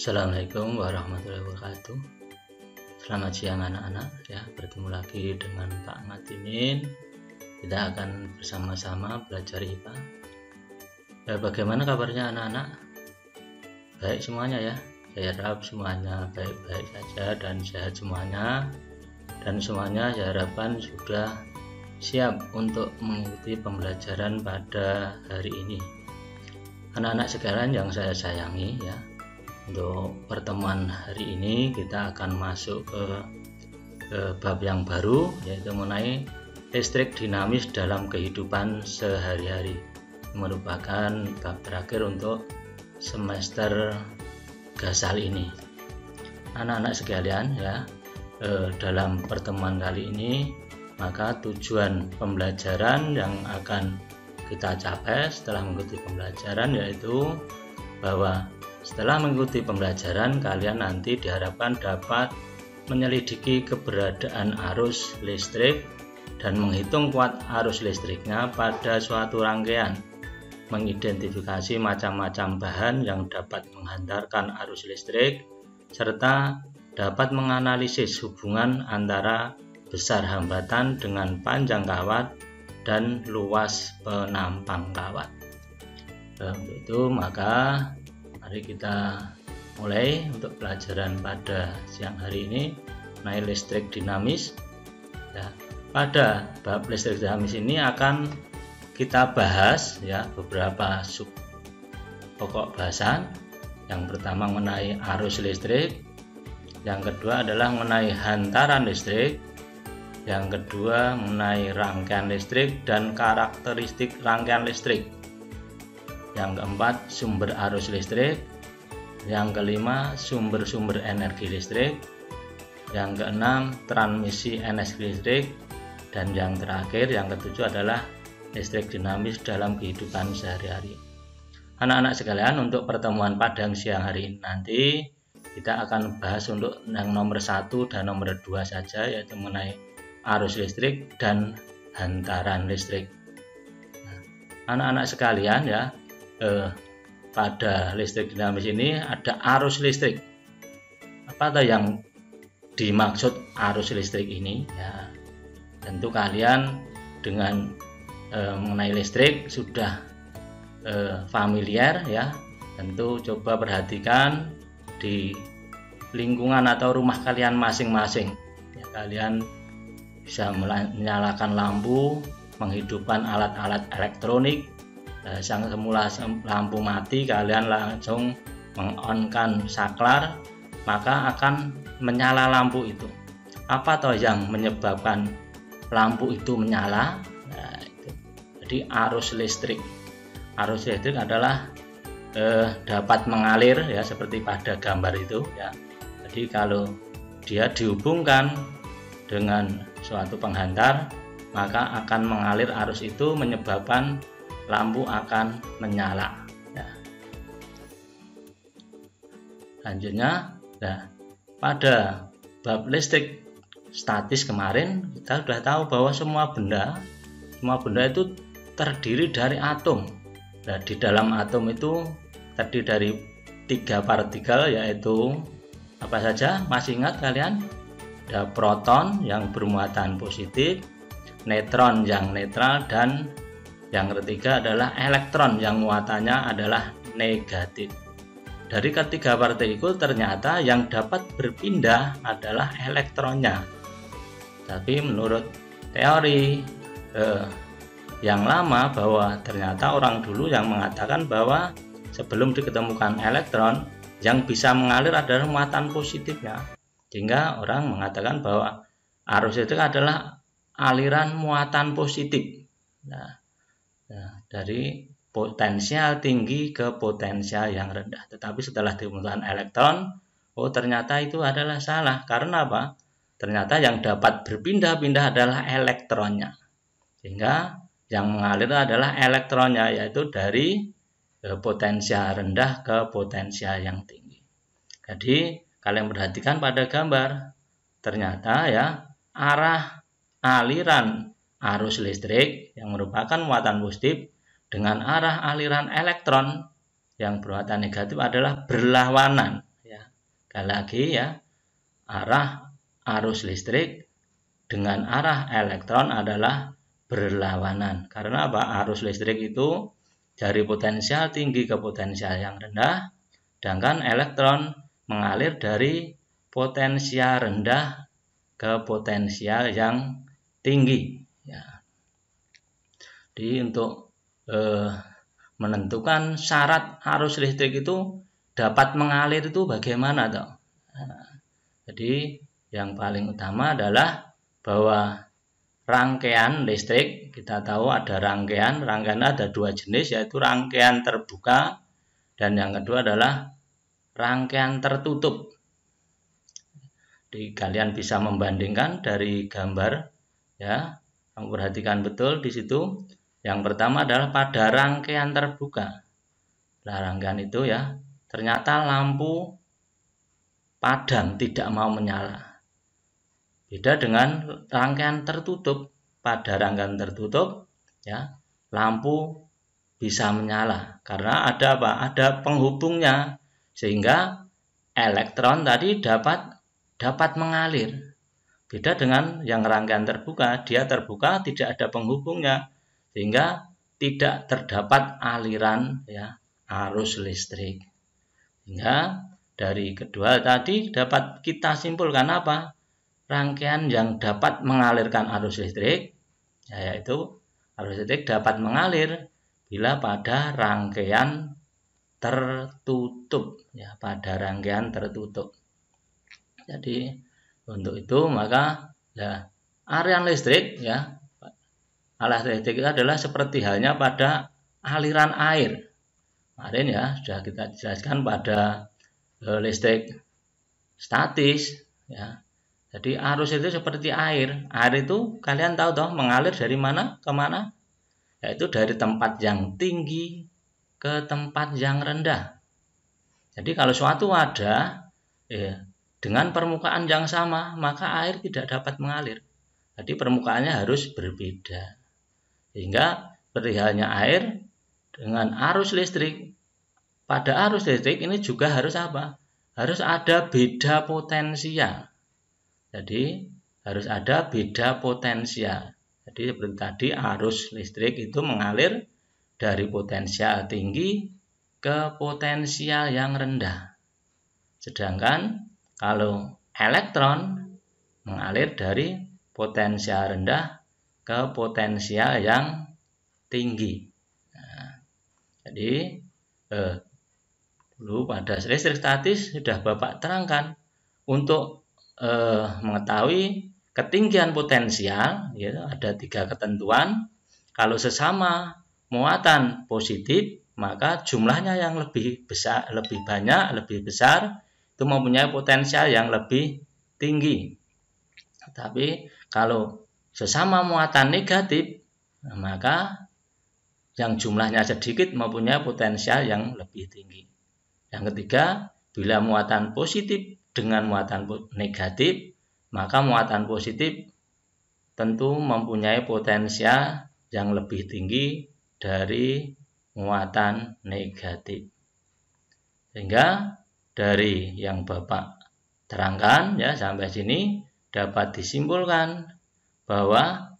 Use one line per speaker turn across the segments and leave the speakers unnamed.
Assalamualaikum warahmatullahi wabarakatuh Selamat siang anak-anak ya Bertemu lagi dengan Pak Matimin Kita akan bersama-sama belajar IPA ya, Bagaimana kabarnya anak-anak? Baik semuanya ya Saya harap semuanya baik-baik saja dan sehat semuanya Dan semuanya saya harapkan sudah siap untuk mengikuti pembelajaran pada hari ini Anak-anak sekalian yang saya sayangi ya untuk pertemuan hari ini kita akan masuk ke, ke bab yang baru yaitu mengenai listrik dinamis dalam kehidupan sehari-hari merupakan bab terakhir untuk semester gasal ini anak-anak sekalian ya e, dalam pertemuan kali ini maka tujuan pembelajaran yang akan kita capai setelah mengikuti pembelajaran yaitu bahwa setelah mengikuti pembelajaran, kalian nanti diharapkan dapat menyelidiki keberadaan arus listrik dan menghitung kuat arus listriknya pada suatu rangkaian, mengidentifikasi macam-macam bahan yang dapat menghantarkan arus listrik, serta dapat menganalisis hubungan antara besar hambatan dengan panjang kawat dan luas penampang kawat. Dalam itu, maka Mari kita mulai untuk pelajaran pada siang hari ini mengenai listrik dinamis. Ya, pada bab listrik dinamis ini akan kita bahas ya beberapa sub pokok bahasan. Yang pertama mengenai arus listrik, yang kedua adalah mengenai hantaran listrik, yang kedua mengenai rangkaian listrik dan karakteristik rangkaian listrik yang keempat sumber arus listrik, yang kelima sumber-sumber energi listrik, yang keenam transmisi energi listrik, dan yang terakhir yang ketujuh adalah listrik dinamis dalam kehidupan sehari-hari. Anak-anak sekalian untuk pertemuan padang siang hari ini nanti kita akan bahas untuk yang nomor satu dan nomor dua saja yaitu mengenai arus listrik dan hantaran listrik. Nah, anak-anak sekalian ya, eh, pada listrik dinamis ini ada arus listrik. Apa tuh yang dimaksud arus listrik ini? Ya, tentu kalian dengan eh, mengenai listrik sudah eh, familiar ya. Tentu coba perhatikan di lingkungan atau rumah kalian masing-masing. Ya, kalian bisa menyalakan lampu, menghidupkan alat-alat elektronik Eh, sang semula lampu mati kalian langsung mengonkan saklar maka akan menyala lampu itu apa toh yang menyebabkan lampu itu menyala nah, itu. jadi arus listrik arus listrik adalah eh, dapat mengalir ya seperti pada gambar itu ya jadi kalau dia dihubungkan dengan suatu penghantar maka akan mengalir arus itu menyebabkan lampu akan menyala. Ya. Selanjutnya, ya, pada bab listrik statis kemarin kita sudah tahu bahwa semua benda semua benda itu terdiri dari atom. Nah, di dalam atom itu terdiri dari tiga partikel yaitu apa saja? Masih ingat kalian? Ada ya, proton yang bermuatan positif, netron yang netral dan yang ketiga adalah elektron yang muatannya adalah negatif. Dari ketiga partikel ternyata yang dapat berpindah adalah elektronnya. Tapi menurut teori eh, yang lama bahwa ternyata orang dulu yang mengatakan bahwa sebelum diketemukan elektron yang bisa mengalir adalah muatan positifnya. Sehingga orang mengatakan bahwa arus itu adalah aliran muatan positif. Nah, dari potensial tinggi ke potensial yang rendah. Tetapi setelah ditemukan elektron, oh ternyata itu adalah salah. Karena apa? Ternyata yang dapat berpindah-pindah adalah elektronnya. Sehingga yang mengalir adalah elektronnya yaitu dari eh, potensial rendah ke potensial yang tinggi. Jadi kalian perhatikan pada gambar, ternyata ya arah aliran arus listrik yang merupakan muatan positif dengan arah aliran elektron yang berwarna negatif adalah berlawanan ya. Sekali lagi ya, arah arus listrik dengan arah elektron adalah berlawanan. Karena apa? Arus listrik itu dari potensial tinggi ke potensial yang rendah, sedangkan elektron mengalir dari potensial rendah ke potensial yang tinggi. Ya. Jadi untuk eh, menentukan syarat arus listrik itu dapat mengalir itu bagaimana toh. Nah, jadi yang paling utama adalah bahwa rangkaian listrik kita tahu ada rangkaian, rangkaian ada dua jenis yaitu rangkaian terbuka dan yang kedua adalah rangkaian tertutup. di kalian bisa membandingkan dari gambar ya, kamu perhatikan betul di situ yang pertama adalah pada rangkaian terbuka. Nah, rangkaian itu ya, ternyata lampu padam tidak mau menyala. Beda dengan rangkaian tertutup. Pada rangkaian tertutup, ya, lampu bisa menyala karena ada apa? Ada penghubungnya sehingga elektron tadi dapat dapat mengalir. Beda dengan yang rangkaian terbuka, dia terbuka tidak ada penghubungnya, sehingga tidak terdapat aliran ya arus listrik. Sehingga dari kedua tadi dapat kita simpulkan apa? Rangkaian yang dapat mengalirkan arus listrik yaitu arus listrik dapat mengalir bila pada rangkaian tertutup ya pada rangkaian tertutup jadi untuk itu maka ya, area listrik ya listrik itu adalah seperti halnya pada aliran air. Kemarin ya sudah kita jelaskan pada eh, listrik statis ya. Jadi arus itu seperti air. Air itu kalian tahu toh mengalir dari mana ke mana? Yaitu dari tempat yang tinggi ke tempat yang rendah. Jadi kalau suatu wadah ya, dengan permukaan yang sama, maka air tidak dapat mengalir. Jadi permukaannya harus berbeda. Sehingga perihalnya air dengan arus listrik, pada arus listrik ini juga harus apa? Harus ada beda potensial. Jadi harus ada beda potensial. Jadi seperti tadi arus listrik itu mengalir dari potensial tinggi ke potensial yang rendah. Sedangkan kalau elektron mengalir dari potensial rendah ke potensial yang tinggi. Nah, jadi eh, dulu pada listrik statis sudah Bapak terangkan untuk eh, mengetahui ketinggian potensial ya, ada tiga ketentuan kalau sesama muatan positif maka jumlahnya yang lebih besar lebih banyak lebih besar itu mempunyai potensial yang lebih tinggi tapi kalau sesama muatan negatif, maka yang jumlahnya sedikit mempunyai potensial yang lebih tinggi. Yang ketiga, bila muatan positif dengan muatan negatif, maka muatan positif tentu mempunyai potensial yang lebih tinggi dari muatan negatif. Sehingga dari yang Bapak terangkan ya sampai sini dapat disimpulkan bahwa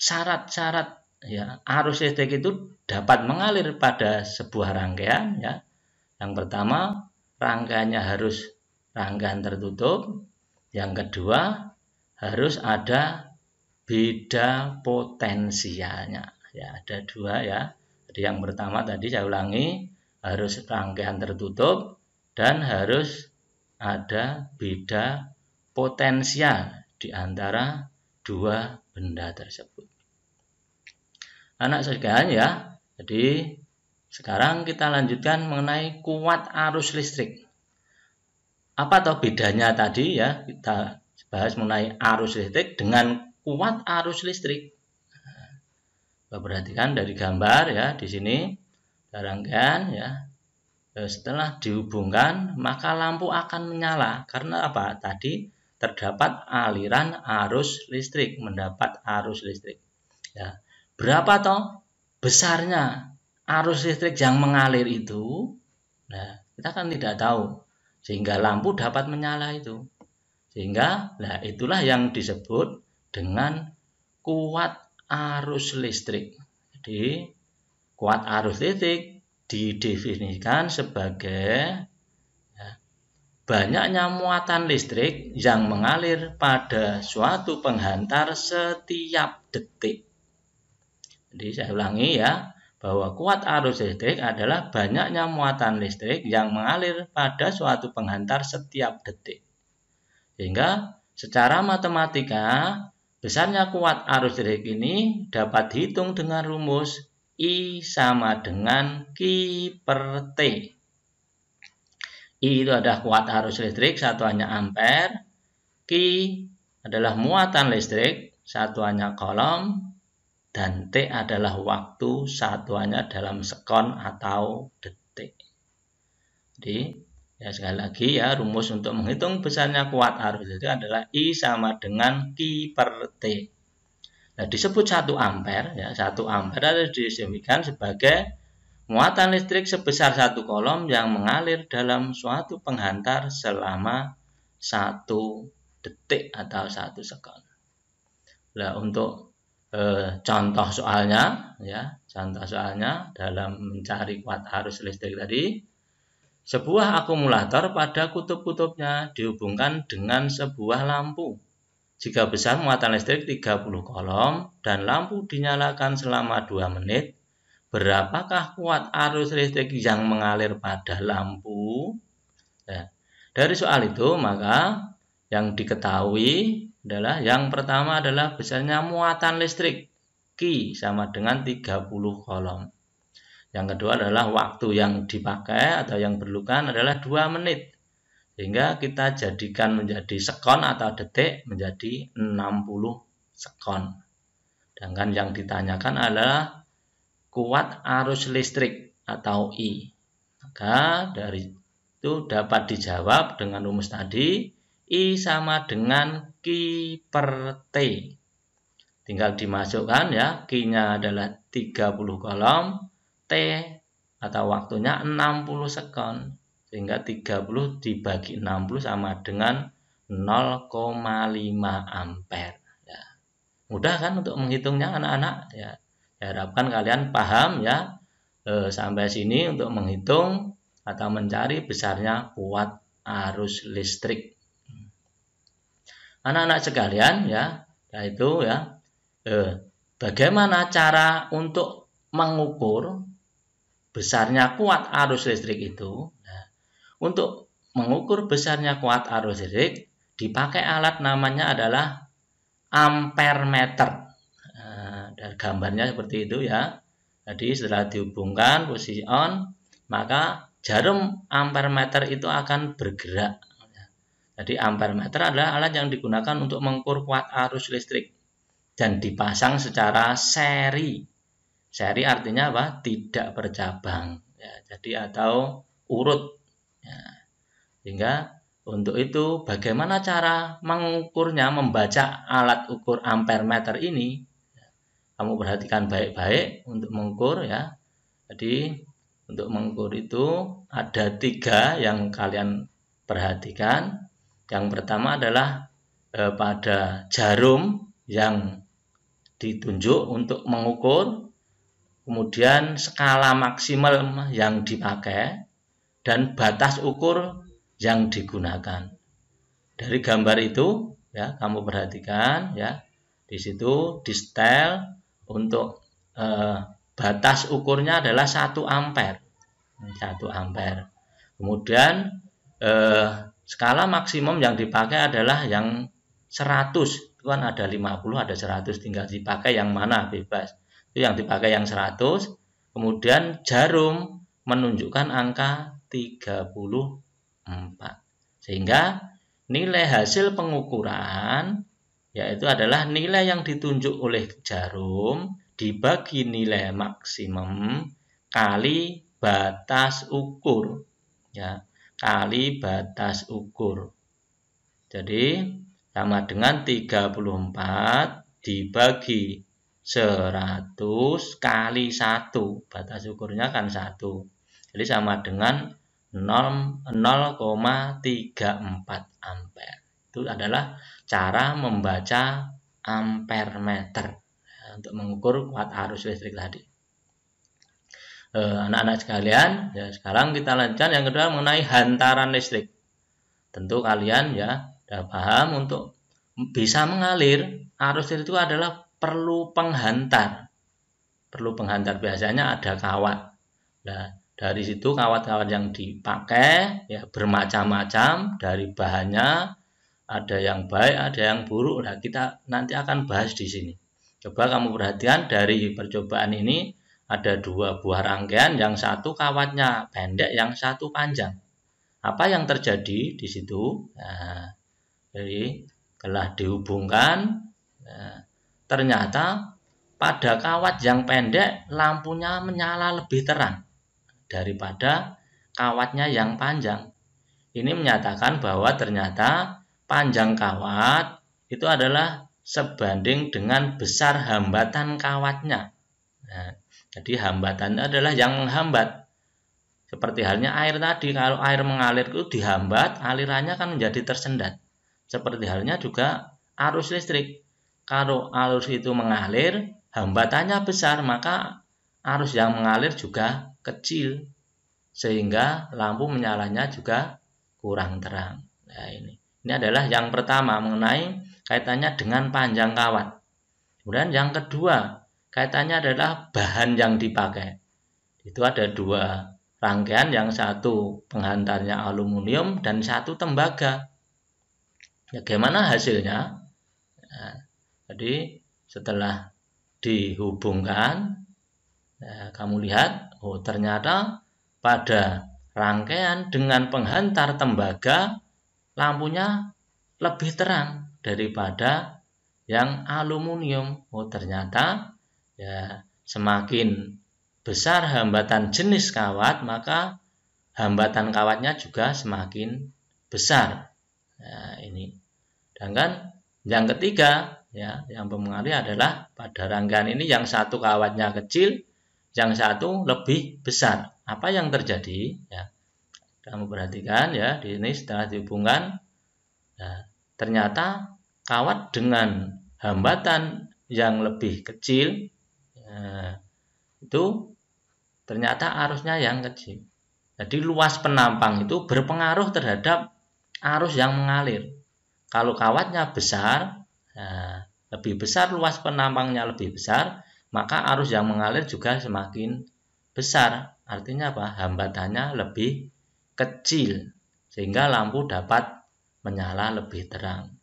syarat-syarat ya arus listrik itu dapat mengalir pada sebuah rangkaian ya. Yang pertama, rangkaiannya harus rangkaian tertutup. Yang kedua, harus ada beda potensialnya. Ya, ada dua ya. Jadi yang pertama tadi saya ulangi harus rangkaian tertutup dan harus ada beda potensial di antara dua benda tersebut. Anak sekalian ya, jadi sekarang kita lanjutkan mengenai kuat arus listrik. Apa atau bedanya tadi ya, kita bahas mengenai arus listrik dengan kuat arus listrik. Nah, perhatikan dari gambar ya di sini barangkan ya eh, setelah dihubungkan maka lampu akan menyala karena apa tadi terdapat aliran arus listrik, mendapat arus listrik. Ya. Berapa toh besarnya arus listrik yang mengalir itu? Nah, kita kan tidak tahu. Sehingga lampu dapat menyala itu. Sehingga nah itulah yang disebut dengan kuat arus listrik. Jadi, kuat arus listrik didefinisikan sebagai banyaknya muatan listrik yang mengalir pada suatu penghantar setiap detik. Jadi saya ulangi ya, bahwa kuat arus listrik adalah banyaknya muatan listrik yang mengalir pada suatu penghantar setiap detik. Sehingga secara matematika, besarnya kuat arus listrik ini dapat dihitung dengan rumus I sama dengan Q per T. I itu adalah kuat arus listrik, satuannya ampere. Q adalah muatan listrik, satuannya kolom. Dan T adalah waktu, satuannya dalam sekon atau detik. Jadi, ya sekali lagi ya, rumus untuk menghitung besarnya kuat arus listrik adalah I sama dengan Q per T. Nah, disebut satu ampere, ya, 1 ampere harus disebutkan sebagai Muatan listrik sebesar satu kolom yang mengalir dalam suatu penghantar selama satu detik atau satu sekon. Nah, untuk e, contoh soalnya, ya, contoh soalnya dalam mencari kuat arus listrik tadi, sebuah akumulator pada kutub-kutubnya dihubungkan dengan sebuah lampu. Jika besar muatan listrik 30 kolom dan lampu dinyalakan selama 2 menit, berapakah kuat arus listrik yang mengalir pada lampu? Ya. dari soal itu maka yang diketahui adalah yang pertama adalah besarnya muatan listrik Q sama dengan 30 kolom. Yang kedua adalah waktu yang dipakai atau yang diperlukan adalah 2 menit. Sehingga kita jadikan menjadi sekon atau detik menjadi 60 sekon. Sedangkan yang ditanyakan adalah kuat arus listrik atau I. Maka dari itu dapat dijawab dengan rumus tadi I sama dengan Q per T. Tinggal dimasukkan ya, Q-nya adalah 30 kolom, T atau waktunya 60 sekon. Sehingga 30 dibagi 60 sama dengan 0,5 ampere. Ya. Mudah kan untuk menghitungnya anak-anak? Ya, harapkan kalian paham ya eh, sampai sini untuk menghitung atau mencari besarnya kuat arus listrik. Anak-anak sekalian ya, yaitu ya e, bagaimana cara untuk mengukur besarnya kuat arus listrik itu. Nah, untuk mengukur besarnya kuat arus listrik dipakai alat namanya adalah ampermeter dan gambarnya seperti itu ya jadi setelah dihubungkan posisi on maka jarum ampere meter itu akan bergerak jadi ampere meter adalah alat yang digunakan untuk mengukur kuat arus listrik dan dipasang secara seri seri artinya apa tidak bercabang ya, jadi atau urut ya. sehingga untuk itu, bagaimana cara mengukurnya, membaca alat ukur ampere meter ini? kamu perhatikan baik-baik untuk mengukur ya. Jadi untuk mengukur itu ada tiga yang kalian perhatikan. Yang pertama adalah eh, pada jarum yang ditunjuk untuk mengukur, kemudian skala maksimal yang dipakai, dan batas ukur yang digunakan. Dari gambar itu ya kamu perhatikan ya di situ di style untuk eh, batas ukurnya adalah 1 ampere. 1 ampere. Kemudian eh, skala maksimum yang dipakai adalah yang 100. Itu kan ada 50, ada 100, tinggal dipakai yang mana bebas. Itu yang dipakai yang 100. Kemudian jarum menunjukkan angka 34. Sehingga nilai hasil pengukuran yaitu adalah nilai yang ditunjuk oleh jarum dibagi nilai maksimum kali batas ukur ya kali batas ukur jadi sama dengan 34 dibagi 100 kali 1 batas ukurnya kan 1 jadi sama dengan 0,34 ampere itu adalah cara membaca ampermeter ya, untuk mengukur kuat arus listrik tadi. Eh, anak-anak sekalian, ya sekarang kita lanjutkan yang kedua mengenai hantaran listrik. Tentu kalian ya sudah paham untuk bisa mengalir arus listrik itu adalah perlu penghantar. Perlu penghantar biasanya ada kawat. Nah, dari situ kawat-kawat yang dipakai ya bermacam-macam dari bahannya ada yang baik, ada yang buruk. Nah, kita nanti akan bahas di sini. Coba kamu perhatikan dari percobaan ini ada dua buah rangkaian, yang satu kawatnya pendek, yang satu panjang. Apa yang terjadi di situ? Nah, jadi telah dihubungkan, nah, ternyata pada kawat yang pendek lampunya menyala lebih terang daripada kawatnya yang panjang. Ini menyatakan bahwa ternyata panjang kawat itu adalah sebanding dengan besar hambatan kawatnya. Nah, jadi hambatan adalah yang menghambat. Seperti halnya air tadi, kalau air mengalir itu dihambat, alirannya kan menjadi tersendat. Seperti halnya juga arus listrik. Kalau arus itu mengalir, hambatannya besar, maka arus yang mengalir juga kecil. Sehingga lampu menyalanya juga kurang terang. Nah ini. Ini adalah yang pertama mengenai kaitannya dengan panjang kawat. Kemudian yang kedua, kaitannya adalah bahan yang dipakai. Itu ada dua rangkaian, yang satu penghantarnya aluminium dan satu tembaga. Bagaimana ya, hasilnya? Nah, jadi setelah dihubungkan, ya, kamu lihat, oh ternyata pada rangkaian dengan penghantar tembaga lampunya lebih terang daripada yang aluminium. Oh, ternyata ya semakin besar hambatan jenis kawat, maka hambatan kawatnya juga semakin besar. Nah, ini. kan yang ketiga ya, yang mempengaruhi adalah pada rangkaian ini yang satu kawatnya kecil, yang satu lebih besar. Apa yang terjadi? Ya, kamu perhatikan ya di ini setelah dihubungkan ya, ternyata kawat dengan hambatan yang lebih kecil ya, itu ternyata arusnya yang kecil jadi luas penampang itu berpengaruh terhadap arus yang mengalir kalau kawatnya besar ya, lebih besar luas penampangnya lebih besar maka arus yang mengalir juga semakin besar artinya apa hambatannya lebih kecil sehingga lampu dapat menyala lebih terang.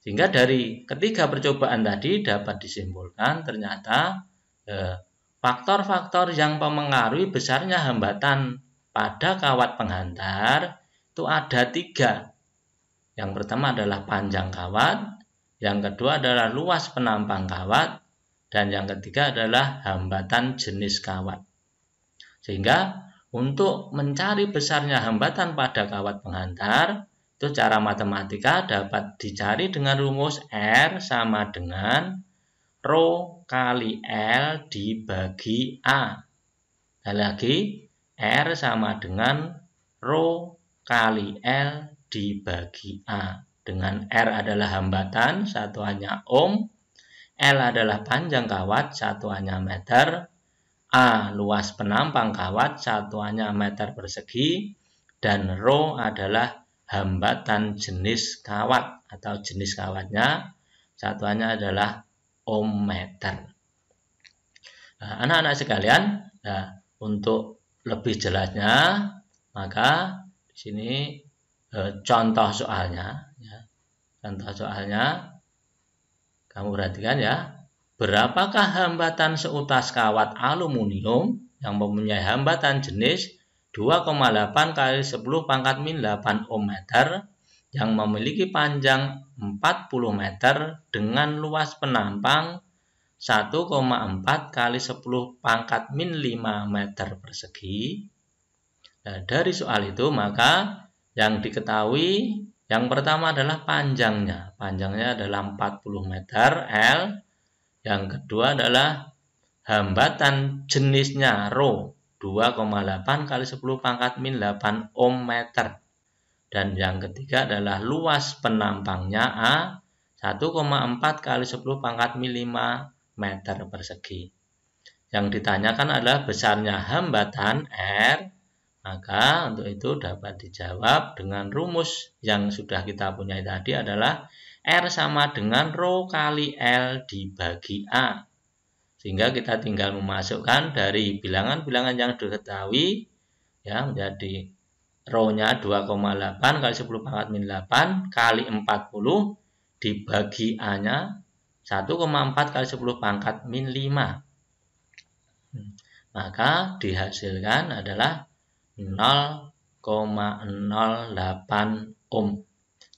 Sehingga dari ketiga percobaan tadi dapat disimpulkan ternyata eh, faktor-faktor eh, yang mempengaruhi besarnya hambatan pada kawat penghantar itu ada tiga. Yang pertama adalah panjang kawat, yang kedua adalah luas penampang kawat, dan yang ketiga adalah hambatan jenis kawat. Sehingga untuk mencari besarnya hambatan pada kawat penghantar, itu cara matematika dapat dicari dengan rumus R sama dengan Rho kali L dibagi A. Dan lagi, R sama dengan Rho kali L dibagi A. Dengan R adalah hambatan, satuannya ohm, L adalah panjang kawat, satuannya meter, A. Luas penampang kawat satuannya meter persegi dan ρ adalah hambatan jenis kawat atau jenis kawatnya satuannya adalah ohm meter. Nah, anak-anak sekalian, nah, untuk lebih jelasnya maka di sini eh, contoh soalnya, ya. contoh soalnya kamu perhatikan ya Berapakah hambatan seutas kawat aluminium yang mempunyai hambatan jenis 2,8 kali 10 pangkat min 8 ohm meter yang memiliki panjang 40 meter dengan luas penampang 1,4 kali 10 pangkat min 5 meter persegi. Nah, dari soal itu maka yang diketahui yang pertama adalah panjangnya. Panjangnya adalah 40 meter L. Yang kedua adalah hambatan jenisnya Rho 2,8 kali 10 pangkat min 8 ohm meter. Dan yang ketiga adalah luas penampangnya A 1,4 kali 10 pangkat min 5 meter persegi. Yang ditanyakan adalah besarnya hambatan R, maka untuk itu dapat dijawab dengan rumus yang sudah kita punya tadi adalah R sama dengan Rho kali L dibagi A. Sehingga kita tinggal memasukkan dari bilangan-bilangan yang diketahui ya menjadi Rho-nya 2,8 kali 10 pangkat min 8 kali 40 dibagi A-nya 1,4 kali 10 pangkat min 5. Maka dihasilkan adalah 0,08 ohm.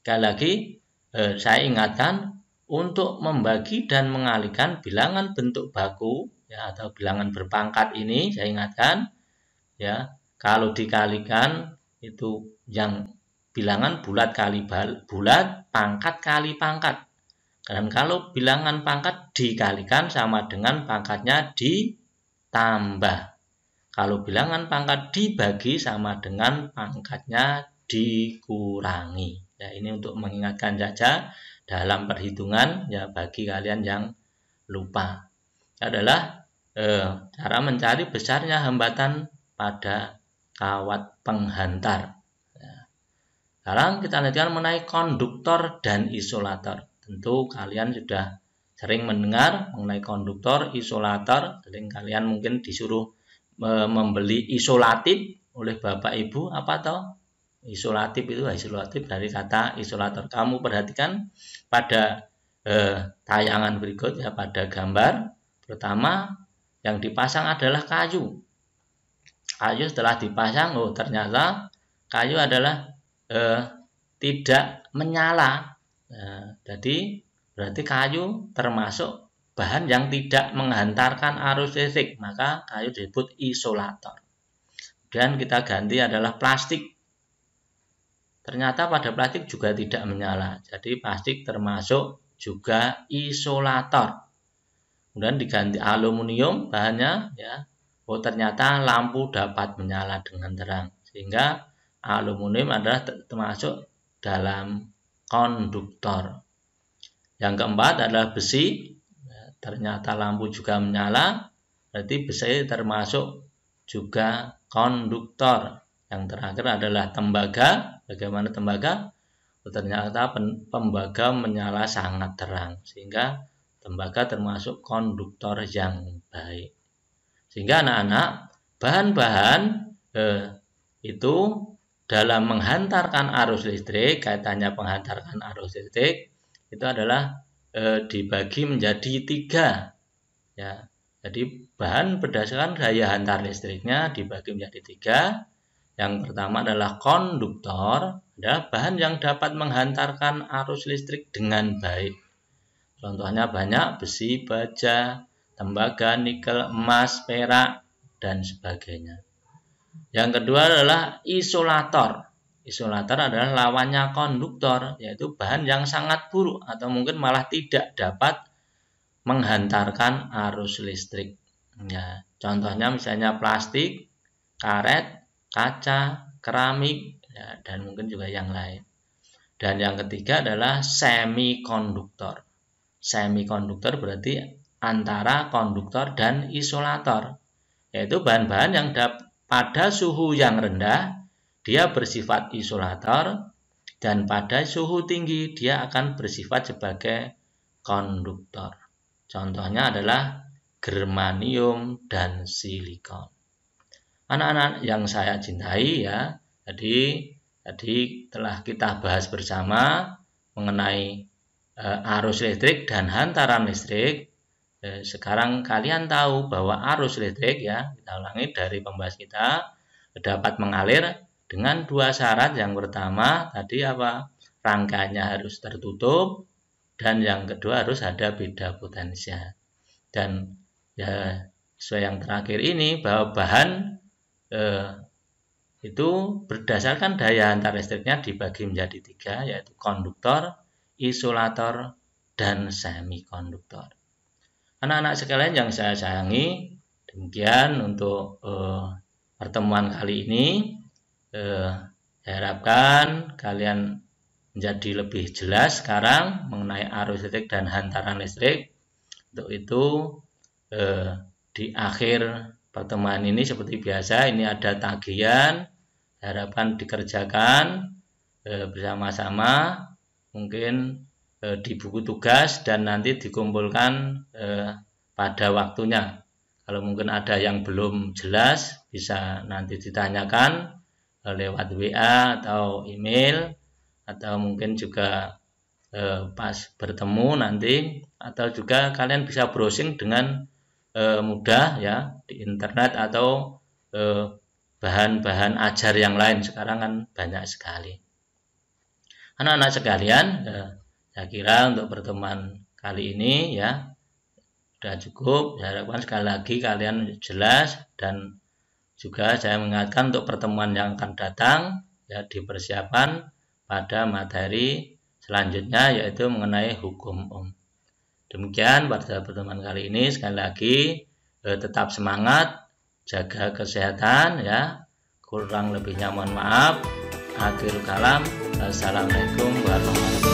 Sekali lagi, eh, saya ingatkan untuk membagi dan mengalihkan bilangan bentuk baku ya atau bilangan berpangkat ini saya ingatkan ya kalau dikalikan itu yang bilangan bulat kali bulat pangkat kali pangkat dan kalau bilangan pangkat dikalikan sama dengan pangkatnya ditambah kalau bilangan pangkat dibagi sama dengan pangkatnya dikurangi Ya, ini untuk mengingatkan saja dalam perhitungan ya bagi kalian yang lupa. Adalah eh, cara mencari besarnya hambatan pada kawat penghantar. Ya. Sekarang kita lanjutkan mengenai konduktor dan isolator. Tentu kalian sudah sering mendengar mengenai konduktor, isolator, sering kalian mungkin disuruh membeli isolatif oleh Bapak Ibu apa toh isolatif itu isolatif dari kata isolator. Kamu perhatikan pada eh, tayangan berikut ya pada gambar pertama yang dipasang adalah kayu. Kayu setelah dipasang oh ternyata kayu adalah eh, tidak menyala. Nah, jadi berarti kayu termasuk bahan yang tidak menghantarkan arus listrik, maka kayu disebut isolator. Dan kita ganti adalah plastik Ternyata pada plastik juga tidak menyala. Jadi plastik termasuk juga isolator. Kemudian diganti aluminium bahannya ya. Oh ternyata lampu dapat menyala dengan terang. Sehingga aluminium adalah termasuk dalam konduktor. Yang keempat adalah besi. Ya, ternyata lampu juga menyala, berarti besi termasuk juga konduktor. Yang terakhir adalah tembaga. Bagaimana tembaga? Ternyata pembaga menyala sangat terang sehingga tembaga termasuk konduktor yang baik. Sehingga anak-anak bahan-bahan eh, itu dalam menghantarkan arus listrik kaitannya penghantarkan arus listrik itu adalah eh, dibagi menjadi tiga ya jadi bahan berdasarkan daya hantar listriknya dibagi menjadi tiga yang pertama adalah konduktor, adalah bahan yang dapat menghantarkan arus listrik dengan baik. Contohnya banyak besi, baja, tembaga, nikel, emas, perak, dan sebagainya. Yang kedua adalah isolator. Isolator adalah lawannya konduktor, yaitu bahan yang sangat buruk atau mungkin malah tidak dapat menghantarkan arus listrik. Ya, contohnya misalnya plastik, karet, kaca, keramik, ya, dan mungkin juga yang lain. Dan yang ketiga adalah semikonduktor. Semikonduktor berarti antara konduktor dan isolator, yaitu bahan-bahan yang pada suhu yang rendah dia bersifat isolator dan pada suhu tinggi dia akan bersifat sebagai konduktor. Contohnya adalah germanium dan silikon anak-anak yang saya cintai ya tadi tadi telah kita bahas bersama mengenai e, arus listrik dan hantaran listrik e, sekarang kalian tahu bahwa arus listrik ya kita ulangi dari pembahas kita dapat mengalir dengan dua syarat yang pertama tadi apa rangkanya harus tertutup dan yang kedua harus ada beda potensial dan ya sesuai yang terakhir ini bahwa bahan eh, itu berdasarkan daya antar listriknya dibagi menjadi tiga yaitu konduktor, isolator, dan semikonduktor. Anak-anak sekalian yang saya sayangi, demikian untuk eh, pertemuan kali ini. Eh, saya harapkan kalian menjadi lebih jelas sekarang mengenai arus listrik dan hantaran listrik. Untuk itu, eh, di akhir pertemuan ini seperti biasa ini ada tagihan harapan dikerjakan e, bersama-sama mungkin e, di buku tugas dan nanti dikumpulkan e, pada waktunya kalau mungkin ada yang belum jelas bisa nanti ditanyakan e, lewat WA atau email atau mungkin juga e, pas bertemu nanti atau juga kalian bisa browsing dengan e, mudah ya di internet atau eh, bahan-bahan e, ajar yang lain sekarang kan banyak sekali anak-anak sekalian e, saya kira untuk pertemuan kali ini ya sudah cukup saya harapkan sekali lagi kalian jelas dan juga saya mengingatkan untuk pertemuan yang akan datang ya dipersiapkan pada materi selanjutnya yaitu mengenai hukum om Demikian pada pertemuan kali ini sekali lagi eh, tetap semangat, jaga kesehatan ya. Kurang lebihnya mohon maaf. Akhir kalam. Assalamualaikum warahmatullahi wabarakatuh.